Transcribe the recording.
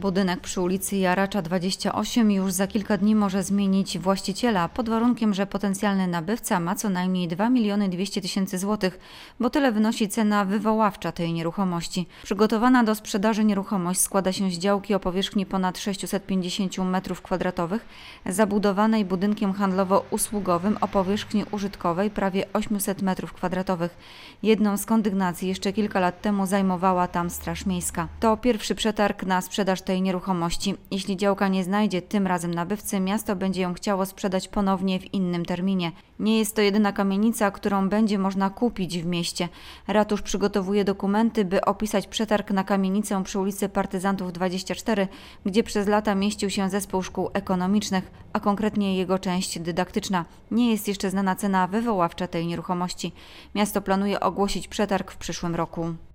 Budynek przy ulicy Jaracza 28 już za kilka dni może zmienić właściciela pod warunkiem, że potencjalny nabywca ma co najmniej 2 miliony 200 tysięcy złotych, bo tyle wynosi cena wywoławcza tej nieruchomości. Przygotowana do sprzedaży nieruchomość składa się z działki o powierzchni ponad 650 m2 zabudowanej budynkiem handlowo-usługowym o powierzchni użytkowej prawie 800 m2. Jedną z kondygnacji jeszcze kilka lat temu zajmowała tam Straż Miejska. To pierwszy przetarg na sprzedaż tej nieruchomości. Jeśli działka nie znajdzie tym razem nabywcy, miasto będzie ją chciało sprzedać ponownie w innym terminie. Nie jest to jedyna kamienica, którą będzie można kupić w mieście. Ratusz przygotowuje dokumenty, by opisać przetarg na kamienicę przy ulicy Partyzantów 24, gdzie przez lata mieścił się zespół szkół ekonomicznych, a konkretnie jego część dydaktyczna. Nie jest jeszcze znana cena wywoławcza tej nieruchomości. Miasto planuje ogłosić przetarg w przyszłym roku.